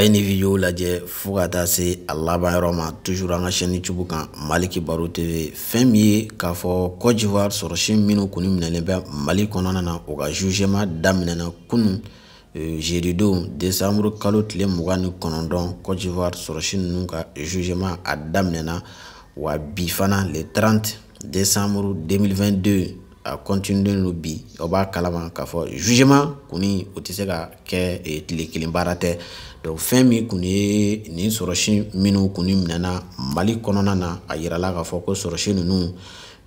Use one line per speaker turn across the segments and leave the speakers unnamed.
a ye nin video lajɛ fɔɔ ka taa se a laban yɔrɔ ma toujours an ka chaîne youtube kan mali kibaru tv fɛn min ye k'a fɔ cote d'ivoire sɔrɔsi minnu kuni minɛlen bɛ mali kɔnɔna na o ka jugement daminɛna kunu euh, jeridon desanburu kalo tile mugan ni kɔnɔntɔn cote d'ivoire sɔrɔsi ninnu ka jugement a daminɛna wa bi fana le 30 décembre 2022 a kɔntiniyelen lo bi o b'a kalama k'a fɔ jugement kɔni o tɛ se ka kɛ e, tile kelen baara tɛ donc fɛn min kun ye nin sɔrɔsi minnu kun minɛna mali kɔnɔna na a yirala k'a fɔ ko sɔrɔsi ninnu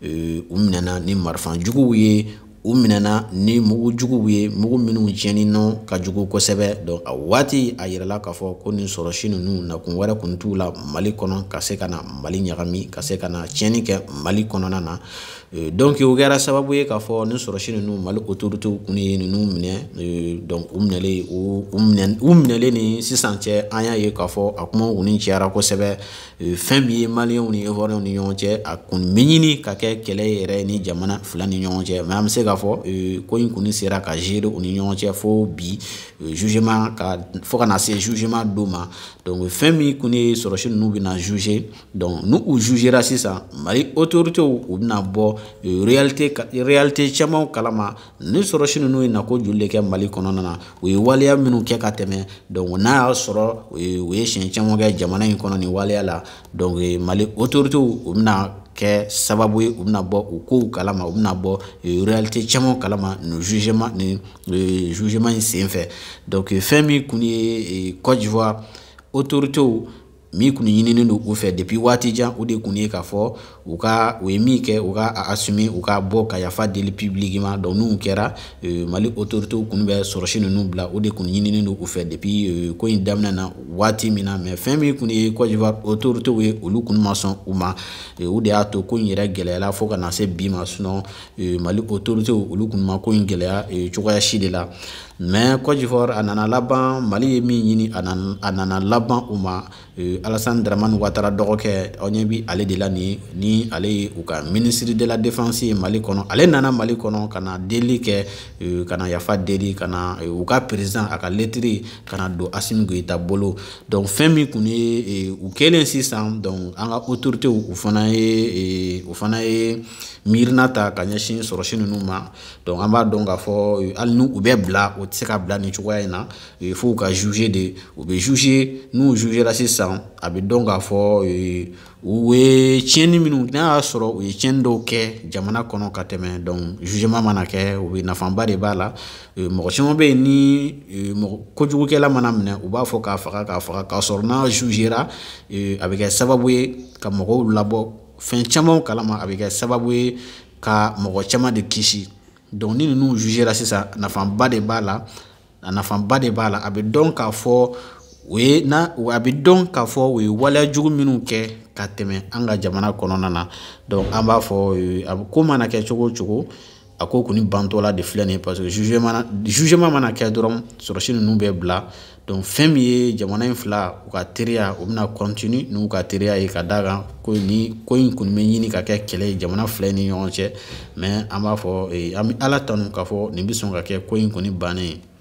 e, euh, u minɛna ni marifa juguw ye u minɛna ni mugu juguw ye mugu minnu tiɲɛni nɔ ka jugu kosɛbɛ donc a waati a yirala k'a fɔ ko nin sɔrɔsi ninnu nakun wɛrɛ kun t'u la mali kɔnɔ ka se ka na mali ɲagami ka se ka na tiɲɛni kɛ mali kɔnɔna na euh, donk o kɛra sababu ye k'a fɔ nin sɔrɔsi ninnu mali otoritew kun ye ninnu minɛ euh, donk u minɛlen u minɛlen ni sisan cɛ an y'a ye k'a fɔ a kuma kɔni cayara kosɛbɛ euh, fɛn min ye maliyɛnw ni ivoiriyɛnw ni ɲɔgɔn cɛ a kun bɛ ka kɛ kɛlɛ yɛrɛ ni jamana fila ni ɲɔgɔn cɛ mɛ an bɛ se ka k'a fɔ ko in kɔni sera ka gere u ni ɲɔgɔn cɛ fo bi euh, jugement ka fo ka na se jugement don ma donc fɛn min kun ye sɔrɔsi ninnu bɛna juger donc ni u jugera sisan mali autorités u bɛna bɔ euh, réalité réalité camanw kalama ni sɔrɔsi ninnu ye nako joli de kɛ mali kɔnɔna na u ye waleya minnu kɛ ka tɛmɛ donc n'a y'a sɔrɔ u ye siɲɛ caman kɛ jamana in kɔnɔ nin waleya la donc euh, mali autorités u bɛna kɛ sababu ye u quoi ou u kow kalama u kala bɔ euh, réalité kalama nin jugement le euh, jugement donc euh, fɛn min quoi ye Côte d'Ivoire min kun ɲininen don u fɛ depi waati jan o de kun ye k'a fɔ u ka u ye min kɛ u ka a assumer u ka bɔ ka yafa deli publiquement donc n'u kɛra euh, mali autorité kun bɛ sɔrɔsi ninnu bila o de kun ɲininen don u fɛ depi euh, ko in daminɛ na waati min na mais fɛn min kun ye Côte d'Ivoire autoritéw ye olu kun ma sɔn u ma o de y'a to ko in yɛrɛ gɛlɛyala fo ka na se bi ma sinon euh, mali autoritéw olu kun ma ko in gɛlɛya cogoya si de la mais cote d'ivoire a nana laban mali ye min ɲini a nana laban u ma euh, alasan daramani watara dɔgɔkɛ aw ɲɛ bi ale de la ni ni ale ye u ka ministre de la défense ye mali kɔnɔ ale nana mali kɔnɔ ka na deli kɛ euh, ka na yafa deli ka na u ka président a ka lettre ka na don asimi goyita bolo donc fɛn min kun ye euh, u kɛlen sisan donc an ka autoritéw u fana ye u fana ye miirina ta ka ɲɛsin sɔrɔsi ninnu ma donc an b'a dɔn k'a fɔ hali ni u bɛ bila o tɛ se ka bila nin cogoya in na il e, faut ka juger de u bɛ juger n'u jugera sisan a bɛ dɔn k'a fɔ e, u ye tiɲɛni minnu n'a y'a sɔrɔ u ye tiɲɛni dɔw kɛ jamana kɔnɔ ka tɛmɛ donc jugement mana kɛ u bɛ nafaba de b'a la e, mɔgɔ caman bɛ yen ni mɔgɔ kojugukɛla mana minɛ u b'a fɔ k'a faga k'a faga k'a sɔrɔ n'a jugera a bɛ kɛ sababu ye ka mɔgɔw labɔ fɛn camanw kalama a bɛ kɛ sababu ye ka mɔgɔ caman de kisi ni ninnu jugera sisan nafaba de b'a la a de b'a a na a bɛ dɔn k'a fɔ o ye waleya jugu minnu kɛ ka tɛmɛ an ka jamana kɔnɔna na a ko mana a ko kɔni bantɔla de filɛ nin ye parce que jugement mana kɛ dɔrɔn sɔrɔsi ninnu bɛ bila donc fɛn min ye jamana in fila u ka teriya o bɛna continue n'u ka teriya ye ka d'a kan ko ni ko in kɔni bɛ ɲini ka kɛ kɛlɛ ye jamana fila in ni ɲɔgɔn cɛ mais an b'a fɔ an bɛ ala tanu k'a fɔ nin bɛ sɔn ka kɛ ko in kɔni bannen ye